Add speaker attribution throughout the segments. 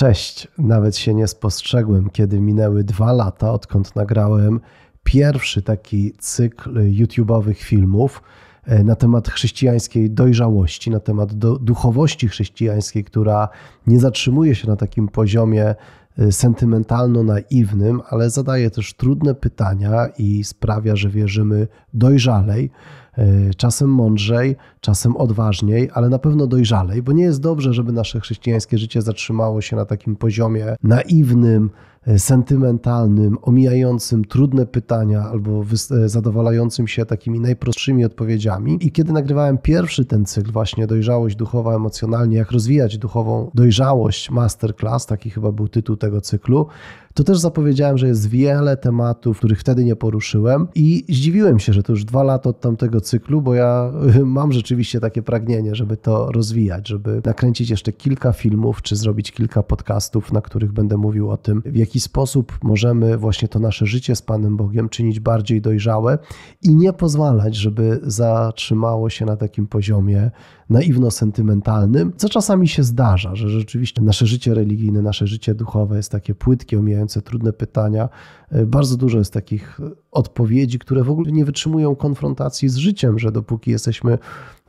Speaker 1: Cześć, nawet się nie spostrzegłem, kiedy minęły dwa lata, odkąd nagrałem pierwszy taki cykl YouTube'owych filmów e, na temat chrześcijańskiej dojrzałości, na temat do, duchowości chrześcijańskiej, która nie zatrzymuje się na takim poziomie Y, sentymentalno-naiwnym, ale zadaje też trudne pytania i sprawia, że wierzymy dojrzalej, y, czasem mądrzej, czasem odważniej, ale na pewno dojrzalej, bo nie jest dobrze, żeby nasze chrześcijańskie życie zatrzymało się na takim poziomie naiwnym, E, sentymentalnym, omijającym trudne pytania albo e, zadowalającym się takimi najprostszymi odpowiedziami. I kiedy nagrywałem pierwszy ten cykl, właśnie Dojrzałość Duchowa Emocjonalnie, jak rozwijać duchową dojrzałość masterclass, taki chyba był tytuł tego cyklu, to też zapowiedziałem, że jest wiele tematów, których wtedy nie poruszyłem i zdziwiłem się, że to już dwa lata od tamtego cyklu, bo ja mam rzeczywiście takie pragnienie, żeby to rozwijać, żeby nakręcić jeszcze kilka filmów, czy zrobić kilka podcastów, na których będę mówił o tym, w jaki sposób możemy właśnie to nasze życie z Panem Bogiem czynić bardziej dojrzałe i nie pozwalać, żeby zatrzymało się na takim poziomie naiwno-sentymentalnym, co czasami się zdarza, że rzeczywiście nasze życie religijne, nasze życie duchowe jest takie płytkie, omijające trudne pytania. E, bardzo dużo jest takich odpowiedzi, które w ogóle nie wytrzymują konfrontacji z życiem, że dopóki jesteśmy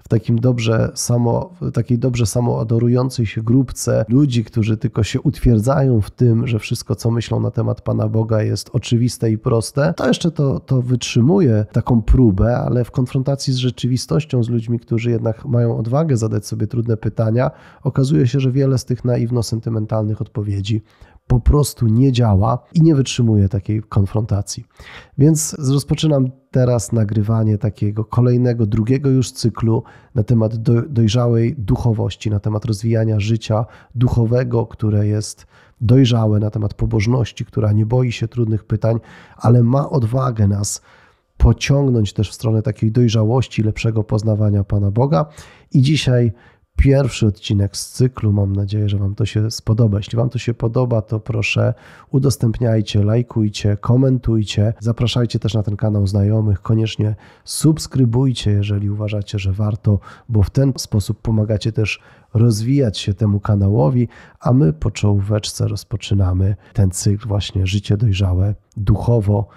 Speaker 1: w takim dobrze samo, w takiej dobrze samoadorującej się grupce ludzi, którzy tylko się utwierdzają w tym, że wszystko, co myślą na temat Pana Boga, jest oczywiste i proste, to jeszcze to, to wytrzymuje taką próbę, ale w konfrontacji z rzeczywistością, z ludźmi, którzy jednak mają odwagę zadać sobie trudne pytania, okazuje się, że wiele z tych naiwno-sentymentalnych odpowiedzi po prostu nie działa i nie wytrzymuje takiej konfrontacji. Więc rozpoczynam teraz nagrywanie takiego kolejnego, drugiego już cyklu na temat dojrzałej duchowości, na temat rozwijania życia duchowego, które jest dojrzałe, na temat pobożności, która nie boi się trudnych pytań, ale ma odwagę nas pociągnąć też w stronę takiej dojrzałości, lepszego poznawania Pana Boga. I dzisiaj pierwszy odcinek z cyklu. Mam nadzieję, że Wam to się spodoba. Jeśli Wam to się podoba, to proszę udostępniajcie, lajkujcie, komentujcie. Zapraszajcie też na ten kanał znajomych. Koniecznie subskrybujcie, jeżeli uważacie, że warto, bo w ten sposób pomagacie też rozwijać się temu kanałowi, a my po czołóweczce rozpoczynamy ten cykl właśnie Życie Dojrzałe duchowo.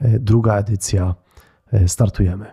Speaker 1: E, druga edycja. E, startujemy.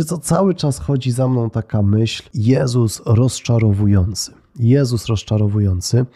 Speaker 1: Wiecie co, cały czas chodzi za mną taka myśl, Jezus rozczarowujący. Jezus rozczarowujący,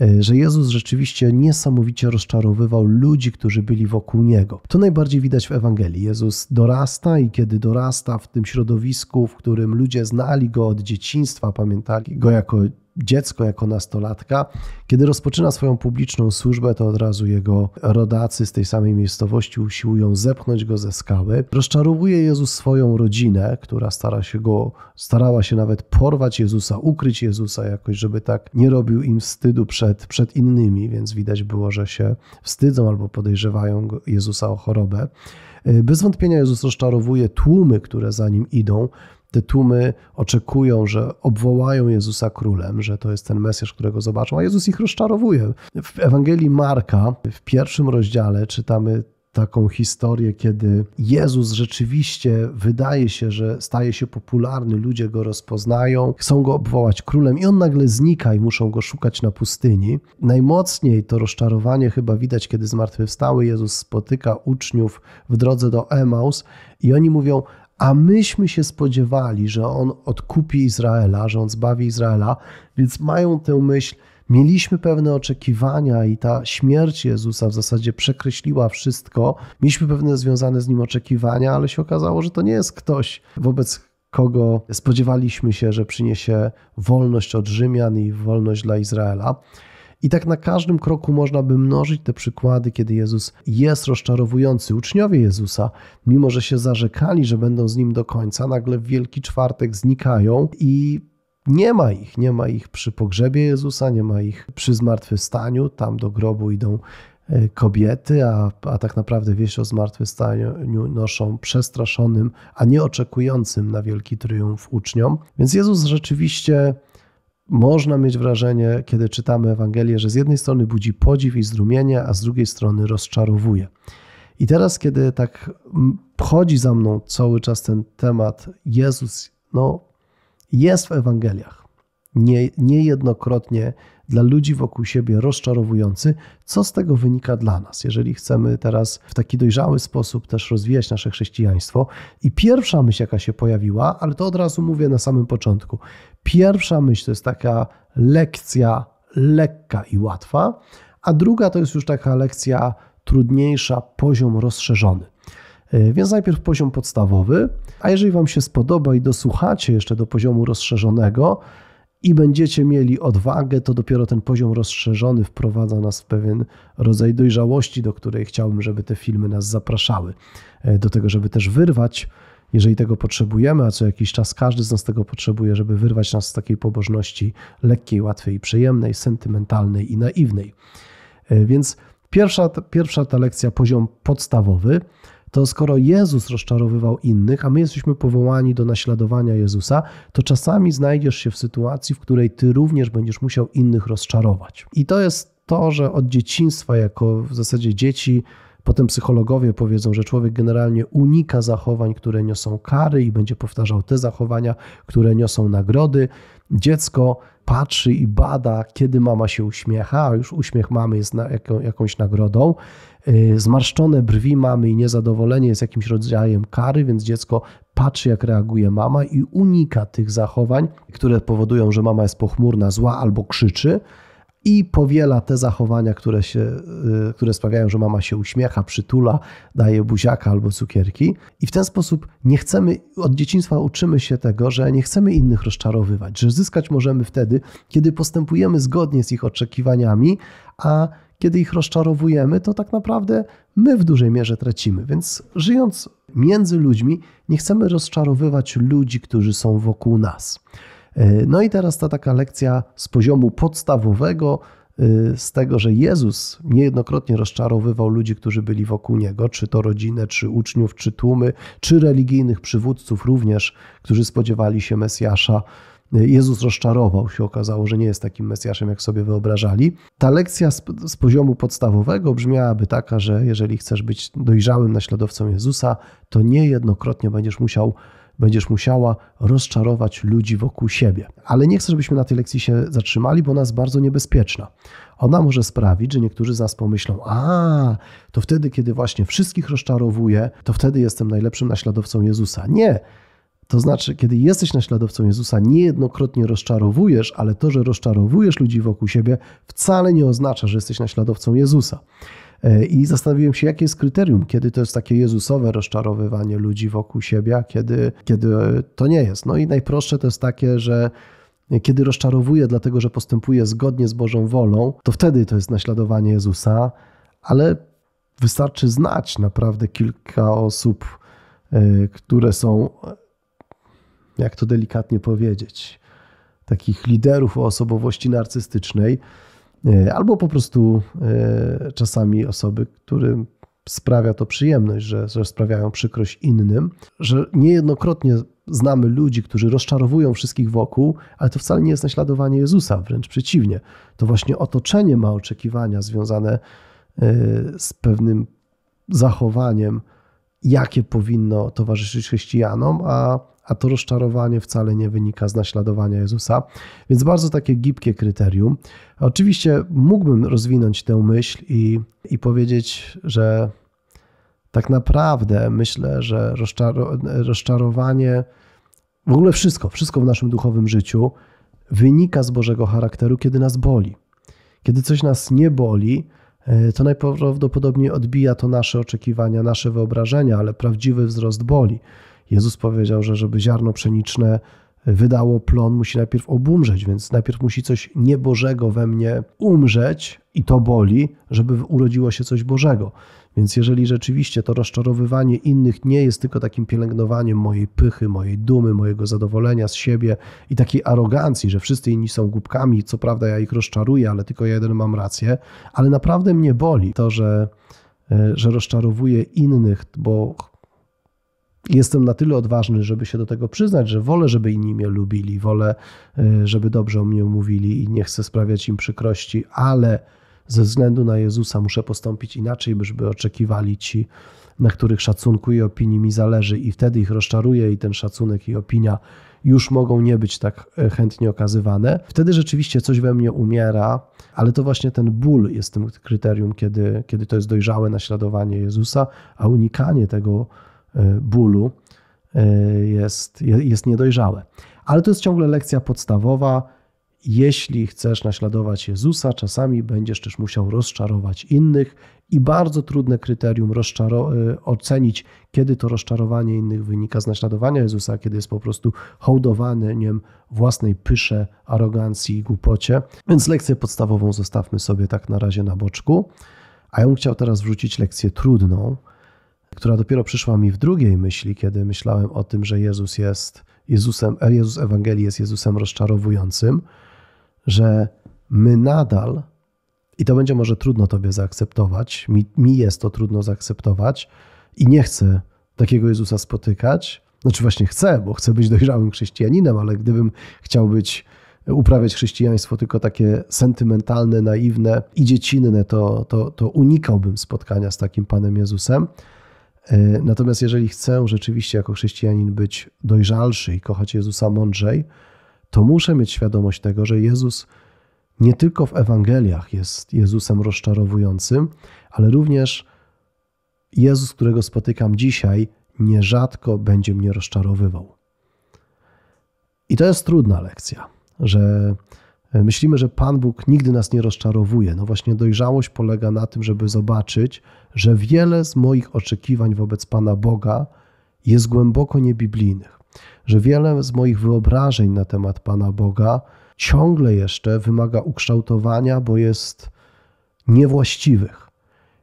Speaker 1: e, że Jezus rzeczywiście niesamowicie rozczarowywał ludzi, którzy byli wokół Niego. To najbardziej widać w Ewangelii. Jezus dorasta i kiedy dorasta w tym środowisku, w którym ludzie znali Go od dzieciństwa, pamiętali Go jako dziecko, jako nastolatka. Kiedy rozpoczyna swoją publiczną służbę, to od razu jego rodacy z tej samej miejscowości usiłują zepchnąć go ze skały. Rozczarowuje Jezus swoją rodzinę, która stara się go, starała się nawet porwać Jezusa, ukryć Jezusa jakoś, żeby tak nie robił im wstydu przed, przed innymi, więc widać było, że się wstydzą albo podejrzewają Jezusa o chorobę. Bez wątpienia Jezus rozczarowuje tłumy, które za nim idą te tłumy oczekują, że obwołają Jezusa królem, że to jest ten Mesjasz, którego zobaczą, a Jezus ich rozczarowuje. W Ewangelii Marka w pierwszym rozdziale czytamy taką historię, kiedy Jezus rzeczywiście wydaje się, że staje się popularny, ludzie go rozpoznają, chcą go obwołać królem i on nagle znika i muszą go szukać na pustyni. Najmocniej to rozczarowanie chyba widać, kiedy zmartwychwstały Jezus spotyka uczniów w drodze do Emaus i oni mówią: a myśmy się spodziewali, że on odkupi Izraela, że on zbawi Izraela, więc mają tę myśl. Mieliśmy pewne oczekiwania i ta śmierć Jezusa w zasadzie przekreśliła wszystko. Mieliśmy pewne związane z nim oczekiwania, ale się okazało, że to nie jest ktoś, wobec kogo spodziewaliśmy się, że przyniesie wolność od Rzymian i wolność dla Izraela. I tak na każdym kroku można by mnożyć te przykłady, kiedy Jezus jest rozczarowujący. Uczniowie Jezusa, mimo że się zarzekali, że będą z nim do końca, nagle w Wielki Czwartek znikają i nie ma ich. Nie ma ich przy pogrzebie Jezusa, nie ma ich przy zmartwychwstaniu. Tam do grobu idą e, kobiety, a, a tak naprawdę wieść o zmartwychwstaniu noszą przestraszonym, a nie oczekującym na wielki triumf uczniom. Więc Jezus rzeczywiście można mieć wrażenie, kiedy czytamy Ewangelię, że z jednej strony budzi podziw i zdumienie, a z drugiej strony rozczarowuje. I teraz, kiedy tak chodzi za mną cały czas ten temat, Jezus no, jest w Ewangeliach nie, niejednokrotnie dla ludzi wokół siebie rozczarowujący, co z tego wynika dla nas, jeżeli chcemy teraz w taki dojrzały sposób też rozwijać nasze chrześcijaństwo. I pierwsza myśl, jaka się pojawiła, ale to od razu mówię na samym początku. Pierwsza myśl to jest taka lekcja lekka i łatwa, a druga to jest już taka lekcja trudniejsza, poziom rozszerzony. E, więc najpierw poziom podstawowy, a jeżeli Wam się spodoba i dosłuchacie jeszcze do poziomu rozszerzonego, i będziecie mieli odwagę, to dopiero ten poziom rozszerzony wprowadza nas w pewien rodzaj dojrzałości, do której chciałbym, żeby te filmy nas zapraszały. E, do tego, żeby też wyrwać, jeżeli tego potrzebujemy, a co jakiś czas każdy z nas tego potrzebuje, żeby wyrwać nas z takiej pobożności lekkiej, łatwej i przyjemnej, sentymentalnej i naiwnej. E, więc pierwsza, pierwsza ta lekcja, poziom podstawowy to skoro Jezus rozczarowywał innych, a my jesteśmy powołani do naśladowania Jezusa, to czasami znajdziesz się w sytuacji, w której ty również będziesz musiał innych rozczarować. I to jest to, że od dzieciństwa, jako w zasadzie dzieci, Potem psychologowie powiedzą, że człowiek generalnie unika zachowań, które niosą kary i będzie powtarzał te zachowania, które niosą nagrody. Dziecko patrzy i bada, kiedy mama się uśmiecha, a już uśmiech mamy jest na jaką, jakąś nagrodą. Y, zmarszczone brwi mamy i niezadowolenie jest jakimś rodzajem kary, więc dziecko patrzy, jak reaguje mama i unika tych zachowań, które powodują, że mama jest pochmurna, zła albo krzyczy i powiela te zachowania, które, się, y, które sprawiają, że mama się uśmiecha, przytula, daje buziaka albo cukierki. I w ten sposób nie chcemy, od dzieciństwa uczymy się tego, że nie chcemy innych rozczarowywać, że zyskać możemy wtedy, kiedy postępujemy zgodnie z ich oczekiwaniami, a kiedy ich rozczarowujemy, to tak naprawdę my w dużej mierze tracimy. Więc żyjąc między ludźmi, nie chcemy rozczarowywać ludzi, którzy są wokół nas. E, no i teraz ta taka lekcja z poziomu podstawowego, e, z tego, że Jezus niejednokrotnie rozczarowywał ludzi, którzy byli wokół niego, czy to rodzinę, czy uczniów, czy tłumy, czy religijnych przywódców również, którzy spodziewali się Mesjasza. E, Jezus rozczarował się, okazało, że nie jest takim Mesjaszem, jak sobie wyobrażali. Ta lekcja z, z poziomu podstawowego brzmiałaby taka, że jeżeli chcesz być dojrzałym naśladowcą Jezusa, to niejednokrotnie będziesz musiał będziesz musiała rozczarować ludzi wokół siebie. Ale nie chcę, żebyśmy na tej lekcji się zatrzymali, bo ona jest bardzo niebezpieczna. Ona może sprawić, że niektórzy z nas pomyślą: A, to wtedy, kiedy właśnie wszystkich rozczarowuję, to wtedy jestem najlepszym naśladowcą Jezusa. Nie. To znaczy, kiedy jesteś naśladowcą Jezusa, niejednokrotnie rozczarowujesz, ale to, że rozczarowujesz ludzi wokół siebie, wcale nie oznacza, że jesteś naśladowcą Jezusa. E, I zastanowiłem się, jakie jest kryterium, kiedy to jest takie jezusowe rozczarowywanie ludzi wokół siebie, a kiedy, kiedy to nie jest. No i najprostsze to jest takie, że kiedy rozczarowuje, dlatego że postępuje zgodnie z Bożą wolą, to wtedy to jest naśladowanie Jezusa, ale wystarczy znać naprawdę kilka osób, e, które są, jak to delikatnie powiedzieć, takich liderów o osobowości narcystycznej, E, albo po prostu e, czasami osoby, którym sprawia to przyjemność, że, że sprawiają przykrość innym, że niejednokrotnie znamy ludzi, którzy rozczarowują wszystkich wokół, ale to wcale nie jest naśladowanie Jezusa, wręcz przeciwnie. To właśnie otoczenie ma oczekiwania związane e, z pewnym zachowaniem, jakie powinno towarzyszyć chrześcijanom, a a to rozczarowanie wcale nie wynika z naśladowania Jezusa. Więc bardzo takie gibkie kryterium. Oczywiście mógłbym rozwinąć tę myśl i, i powiedzieć, że tak naprawdę myślę, że rozczarowanie, w ogóle wszystko, wszystko w naszym duchowym życiu wynika z Bożego charakteru, kiedy nas boli. Kiedy coś nas nie boli, e, to najprawdopodobniej odbija to nasze oczekiwania, nasze wyobrażenia, ale prawdziwy wzrost boli. Jezus powiedział, że żeby ziarno pszeniczne e, wydało plon, musi najpierw obumrzeć, więc najpierw musi coś niebożego we mnie umrzeć i to boli, żeby urodziło się coś Bożego. Więc jeżeli rzeczywiście to rozczarowywanie innych nie jest tylko takim pielęgnowaniem mojej pychy, mojej dumy, mojego zadowolenia z siebie i takiej arogancji, że wszyscy inni są głupkami, co prawda ja ich rozczaruję, ale tylko ja jeden mam rację, ale naprawdę mnie boli to, że, e, że rozczarowuję innych, bo jestem na tyle odważny, żeby się do tego przyznać, że wolę, żeby inni mnie lubili, wolę, y, żeby dobrze o mnie mówili i nie chcę sprawiać im przykrości, ale ze względu na Jezusa muszę postąpić inaczej, by oczekiwali ci, na których szacunku i opinii mi zależy, i wtedy ich rozczaruję, i ten szacunek i opinia już mogą nie być tak e, chętnie okazywane. Wtedy rzeczywiście coś we mnie umiera, ale to właśnie ten ból jest tym kryterium, kiedy, kiedy to jest dojrzałe naśladowanie Jezusa, a unikanie tego E, bólu e, jest, jest niedojrzałe. Ale to jest ciągle lekcja podstawowa. Jeśli chcesz naśladować Jezusa, czasami będziesz też musiał rozczarować innych i bardzo trudne kryterium e, ocenić, kiedy to rozczarowanie innych wynika z naśladowania Jezusa, kiedy jest po prostu hołdowaniem własnej pysze, arogancji i głupocie. Więc lekcję podstawową zostawmy sobie tak na razie na boczku. A ja bym chciał teraz wrzucić lekcję trudną, która dopiero przyszła mi w drugiej myśli, kiedy myślałem o tym, że Jezus jest Jezusem, e, Jezus Ewangelii jest Jezusem rozczarowującym, że my nadal, i to będzie może trudno Tobie zaakceptować, mi, mi jest to trudno zaakceptować i nie chcę takiego Jezusa spotykać. Znaczy właśnie chcę, bo chcę być dojrzałym chrześcijaninem, ale gdybym chciał być uprawiać chrześcijaństwo tylko takie sentymentalne, naiwne i dziecinne, to, to, to unikałbym spotkania z takim Panem Jezusem. E, natomiast jeżeli chcę rzeczywiście jako chrześcijanin być dojrzalszy i kochać Jezusa mądrzej, to muszę mieć świadomość tego, że Jezus nie tylko w Ewangeliach jest Jezusem rozczarowującym, ale również Jezus, którego spotykam dzisiaj, nierzadko będzie mnie rozczarowywał. I to jest trudna lekcja, że e, myślimy, że Pan Bóg nigdy nas nie rozczarowuje. No właśnie, dojrzałość polega na tym, żeby zobaczyć, że wiele z moich oczekiwań wobec Pana Boga jest głęboko niebiblijnych, że wiele z moich wyobrażeń na temat Pana Boga ciągle jeszcze wymaga ukształtowania, bo jest niewłaściwych.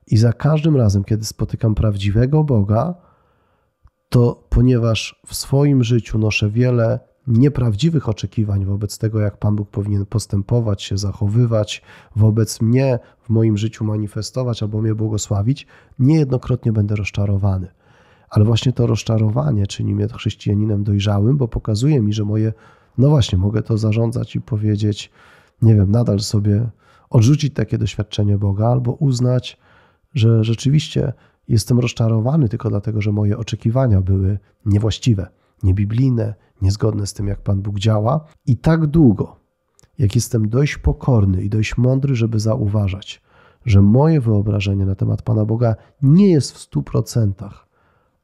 Speaker 1: I za każdym razem, kiedy spotykam prawdziwego Boga, to ponieważ w swoim życiu noszę wiele nieprawdziwych oczekiwań wobec tego, jak Pan Bóg powinien postępować, się zachowywać, wobec mnie w moim życiu manifestować albo mnie błogosławić, niejednokrotnie będę rozczarowany. Ale właśnie to rozczarowanie czyni mnie chrześcijaninem dojrzałym, bo pokazuje mi, że moje, no właśnie, mogę to zarządzać i powiedzieć, nie wiem, nadal sobie odrzucić takie doświadczenie Boga albo uznać, że rzeczywiście jestem rozczarowany tylko dlatego, że moje oczekiwania były niewłaściwe niebiblijne, niezgodne z tym, jak Pan Bóg działa. I tak długo, jak jestem dość pokorny i dość mądry, żeby zauważać, że moje wyobrażenie na temat Pana Boga nie jest w stu procentach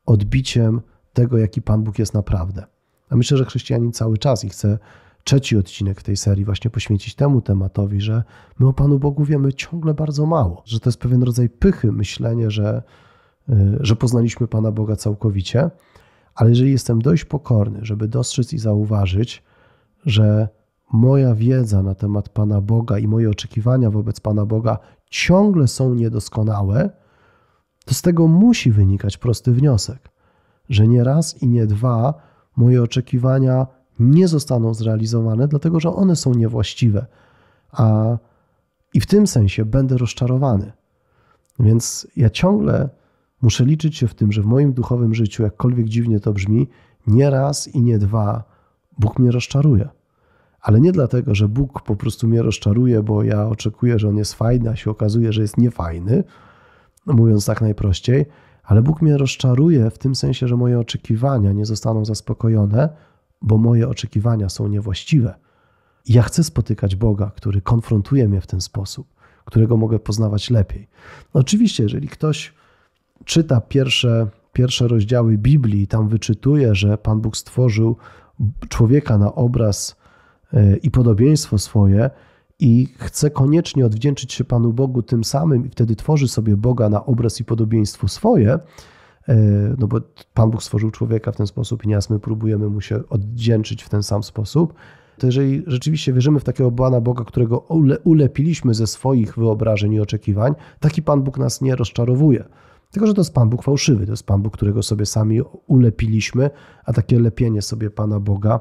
Speaker 1: odbiciem tego, jaki Pan Bóg jest naprawdę. A myślę, że chrześcijanin cały czas i chcę trzeci odcinek tej serii właśnie poświęcić temu tematowi, że my o Panu Bogu wiemy ciągle bardzo mało, że to jest pewien rodzaj pychy myślenie, że, y, że poznaliśmy Pana Boga całkowicie, ale jeżeli jestem dość pokorny, żeby dostrzec i zauważyć, że moja wiedza na temat Pana Boga i moje oczekiwania wobec Pana Boga ciągle są niedoskonałe, to z tego musi wynikać prosty wniosek, że nie raz i nie dwa moje oczekiwania nie zostaną zrealizowane, dlatego że one są niewłaściwe. A i w tym sensie będę rozczarowany. Więc ja ciągle Muszę liczyć się w tym, że w moim duchowym życiu, jakkolwiek dziwnie to brzmi, nie raz i nie dwa Bóg mnie rozczaruje. Ale nie dlatego, że Bóg po prostu mnie rozczaruje, bo ja oczekuję, że on jest fajny, a się okazuje, że jest niefajny, no mówiąc tak najprościej, ale Bóg mnie rozczaruje w tym sensie, że moje oczekiwania nie zostaną zaspokojone, bo moje oczekiwania są niewłaściwe. I ja chcę spotykać Boga, który konfrontuje mnie w ten sposób, którego mogę poznawać lepiej. No oczywiście, jeżeli ktoś czyta pierwsze, pierwsze rozdziały Biblii i tam wyczytuje, że Pan Bóg stworzył człowieka na obraz e, i podobieństwo swoje i chce koniecznie odwdzięczyć się Panu Bogu tym samym i wtedy tworzy sobie Boga na obraz i podobieństwo swoje, e, no bo Pan Bóg stworzył człowieka w ten sposób i nieraz my próbujemy mu się oddzięczyć w ten sam sposób, to jeżeli rzeczywiście wierzymy w takiego Pana Boga, którego ulepiliśmy ze swoich wyobrażeń i oczekiwań, taki Pan Bóg nas nie rozczarowuje. Tylko, że to jest Pan Bóg fałszywy, to jest Pan Bóg, którego sobie sami ulepiliśmy, a takie lepienie sobie Pana Boga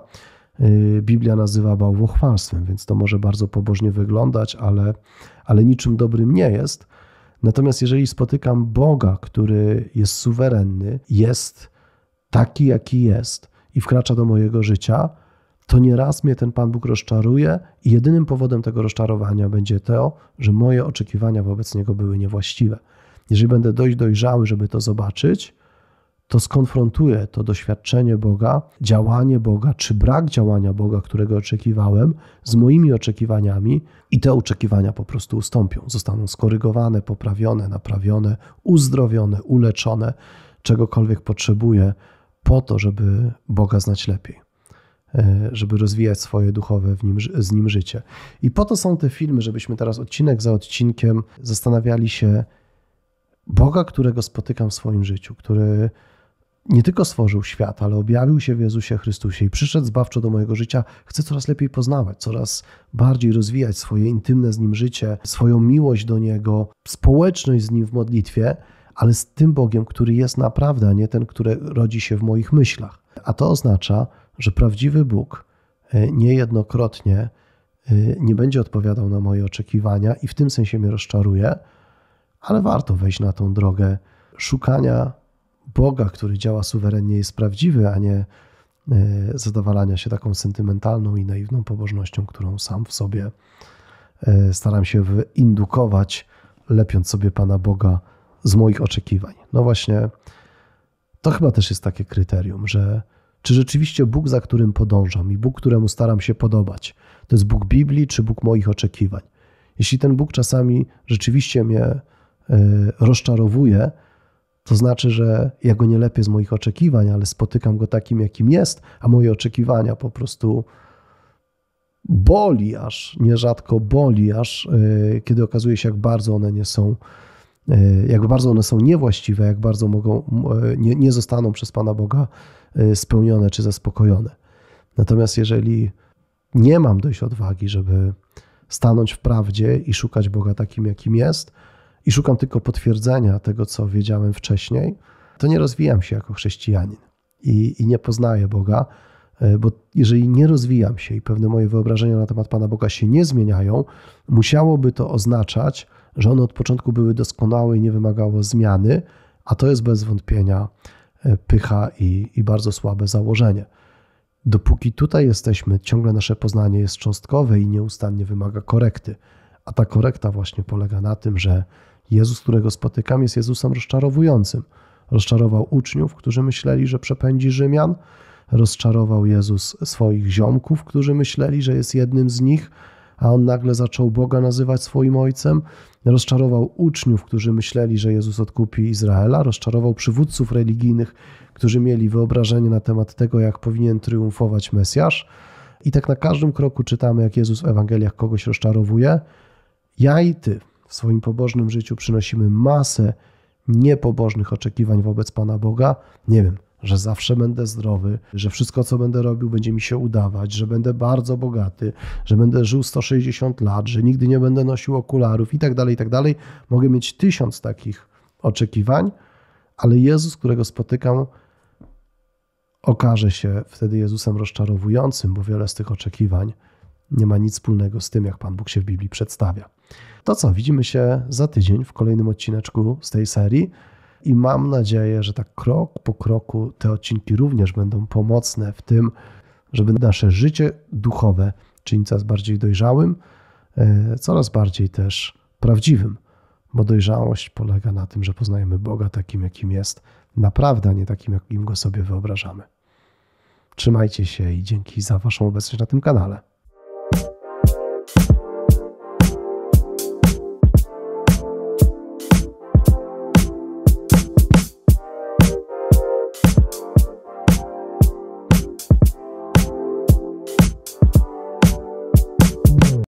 Speaker 1: y, Biblia nazywa bałwochwalstwem, więc to może bardzo pobożnie wyglądać, ale, ale niczym dobrym nie jest. Natomiast jeżeli spotykam Boga, który jest suwerenny, jest taki, jaki jest i wkracza do mojego życia, to nieraz mnie ten Pan Bóg rozczaruje i jedynym powodem tego rozczarowania będzie to, że moje oczekiwania wobec Niego były niewłaściwe jeżeli będę dość dojrzały, żeby to zobaczyć, to skonfrontuję to doświadczenie Boga, działanie Boga, czy brak działania Boga, którego oczekiwałem, z moimi oczekiwaniami, i te oczekiwania po prostu ustąpią, zostaną skorygowane, poprawione, naprawione, uzdrowione, uleczone, czegokolwiek potrzebuję, po to, żeby Boga znać lepiej e, żeby rozwijać swoje duchowe w nim, z nim życie. I po to są te filmy, żebyśmy teraz odcinek za odcinkiem zastanawiali się, Boga, którego spotykam w swoim życiu, który nie tylko stworzył świat, ale objawił się w Jezusie Chrystusie i przyszedł zbawczo do mojego życia, chcę coraz lepiej poznawać, coraz bardziej rozwijać swoje intymne z Nim życie, swoją miłość do Niego, społeczność z Nim w modlitwie, ale z tym Bogiem, który jest naprawdę, a nie ten, który rodzi się w moich myślach. A to oznacza, że prawdziwy Bóg e, niejednokrotnie e, nie będzie odpowiadał na moje oczekiwania i w tym sensie mnie rozczaruje, ale warto wejść na tą drogę szukania Boga, który działa suwerennie, jest prawdziwy, a nie e, zadowalania się taką sentymentalną i naiwną pobożnością, którą sam w sobie e, staram się wyindukować, lepiąc sobie Pana Boga z moich oczekiwań. No właśnie, to chyba też jest takie kryterium, że czy rzeczywiście Bóg, za którym podążam i Bóg, któremu staram się podobać, to jest Bóg Biblii czy Bóg moich oczekiwań? Jeśli ten Bóg czasami rzeczywiście mnie Y, rozczarowuje, to znaczy, że ja go nie lepiej z moich oczekiwań, ale spotykam go takim, jakim jest, a moje oczekiwania po prostu boli aż, nierzadko boli aż, y, kiedy okazuje się, jak bardzo one nie są, y, jak bardzo one są niewłaściwe, jak bardzo mogą, nie, nie zostaną przez Pana Boga spełnione czy zaspokojone. Natomiast jeżeli nie mam dość odwagi, żeby stanąć w prawdzie i szukać Boga takim, jakim jest, i szukam tylko potwierdzenia tego, co wiedziałem wcześniej, to nie rozwijam się jako chrześcijanin i, i nie poznaję Boga, e, bo jeżeli nie rozwijam się i pewne moje wyobrażenia na temat Pana Boga się nie zmieniają, musiałoby to oznaczać, że one od początku były doskonałe i nie wymagało zmiany, a to jest bez wątpienia e, pycha i, i bardzo słabe założenie. Dopóki tutaj jesteśmy, ciągle nasze poznanie jest cząstkowe i nieustannie wymaga korekty. A ta korekta właśnie polega na tym, że Jezus, którego spotykam, jest Jezusem rozczarowującym. Rozczarował uczniów, którzy myśleli, że przepędzi Rzymian. Rozczarował Jezus swoich ziomków, którzy myśleli, że jest jednym z nich, a on nagle zaczął Boga nazywać swoim ojcem. Rozczarował uczniów, którzy myśleli, że Jezus odkupi Izraela. Rozczarował przywódców religijnych, którzy mieli wyobrażenie na temat tego, jak powinien triumfować Mesjasz. I tak na każdym kroku czytamy, jak Jezus w Ewangeliach kogoś rozczarowuje. Ja i ty, w swoim pobożnym życiu przynosimy masę niepobożnych oczekiwań wobec Pana Boga, nie wiem, że zawsze będę zdrowy, że wszystko, co będę robił, będzie mi się udawać, że będę bardzo bogaty, że będę żył 160 lat, że nigdy nie będę nosił okularów i tak dalej, i tak dalej. Mogę mieć tysiąc takich oczekiwań, ale Jezus, którego spotykam, okaże się wtedy Jezusem rozczarowującym, bo wiele z tych oczekiwań nie ma nic wspólnego z tym, jak Pan Bóg się w Biblii przedstawia. To co, widzimy się za tydzień w kolejnym odcineczku z tej serii i mam nadzieję, że tak krok po kroku te odcinki również będą pomocne w tym, żeby nasze życie duchowe czynić coraz bardziej dojrzałym, e, coraz bardziej też prawdziwym, bo dojrzałość polega na tym, że poznajemy Boga takim, jakim jest, naprawdę, a nie takim, jakim go sobie wyobrażamy. Trzymajcie się i dzięki za Waszą obecność na tym kanale.